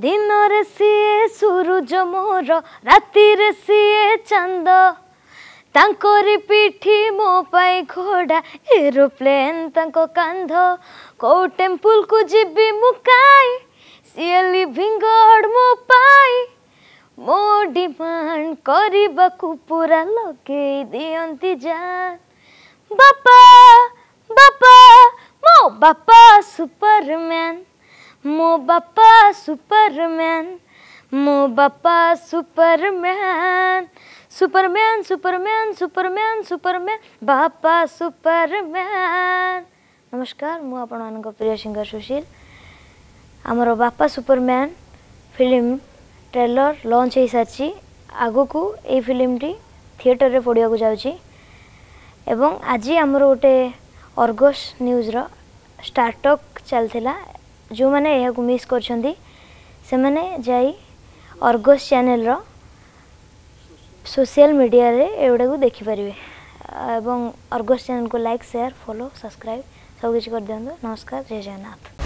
ଦିନରେ ସିଏ ସୂରୁଜ ମୋର ରାତିରେ ସିଏ ଚାନ୍ଦ ତାଙ୍କରି ପିଠି ମୋ ପାଇଁ ଘୋଡ଼ା ଏରୋପ୍ଲେନ୍ ତାଙ୍କ କାନ୍ଧ କେଉଁ ଟେମ୍ପୁଲକୁ ଯିବି ମୁଁ କାଇଁ ସିଏ ଲିଭିଂ ଗଡ଼ ମୋ ପାଇଁ ମୋ ଡିମାଣ୍ଡ କରିବାକୁ ପୁରା ଲଗେଇ ଦିଅନ୍ତି ଜାନ୍ ବାପା ବାପା ମୋ ବାପା ସୁପରମ୍ୟାନ୍ मो बापा सुपरमैन मो बापा Superman Superman Superman Superman Superman बापा सुपरमैन नमस्कार ମୁଁ ଆପଣମାନଙ୍କ ପ୍ରିୟ ସିଙ୍ଗର ସୁଶୀଲ ଆମର ବାପା ସୁପରମ୍ୟାନ୍ ଫିଲ୍ମ ଟ୍ରେଲର ଲଞ୍ଚ ହୋଇସାରିଛି ଆଗକୁ ଏଇ ଫିଲ୍ମଟି ଥିଏଟରରେ ପଡ଼ିବାକୁ ଯାଉଛି ଏବଂ ଆଜି ଆମର ଗୋଟେ ଅର୍ଗସ୍ ନ୍ୟୁଜ୍ର ଷ୍ଟାର୍ଟଅପ୍ ଚାଲିଥିଲା ଯେଉଁମାନେ ଏହାକୁ ମିସ୍ କରିଛନ୍ତି ସେମାନେ ଯାଇ ଅର୍ଗସ୍ ଚ୍ୟାନେଲ୍ର ସୋସିଆଲ ମିଡ଼ିଆରେ ଏଗୁଡ଼ାକୁ ଦେଖିପାରିବେ ଏବଂ ଅର୍ଗସ୍ ଚ୍ୟାନେଲ୍କୁ ଲାଇକ୍ ସେୟାର ଫଲୋ ସବସ୍କ୍ରାଇବ୍ ସବୁକିଛି କରିଦିଅନ୍ତୁ ନମସ୍କାର ଜୟ ଜଗନ୍ନାଥ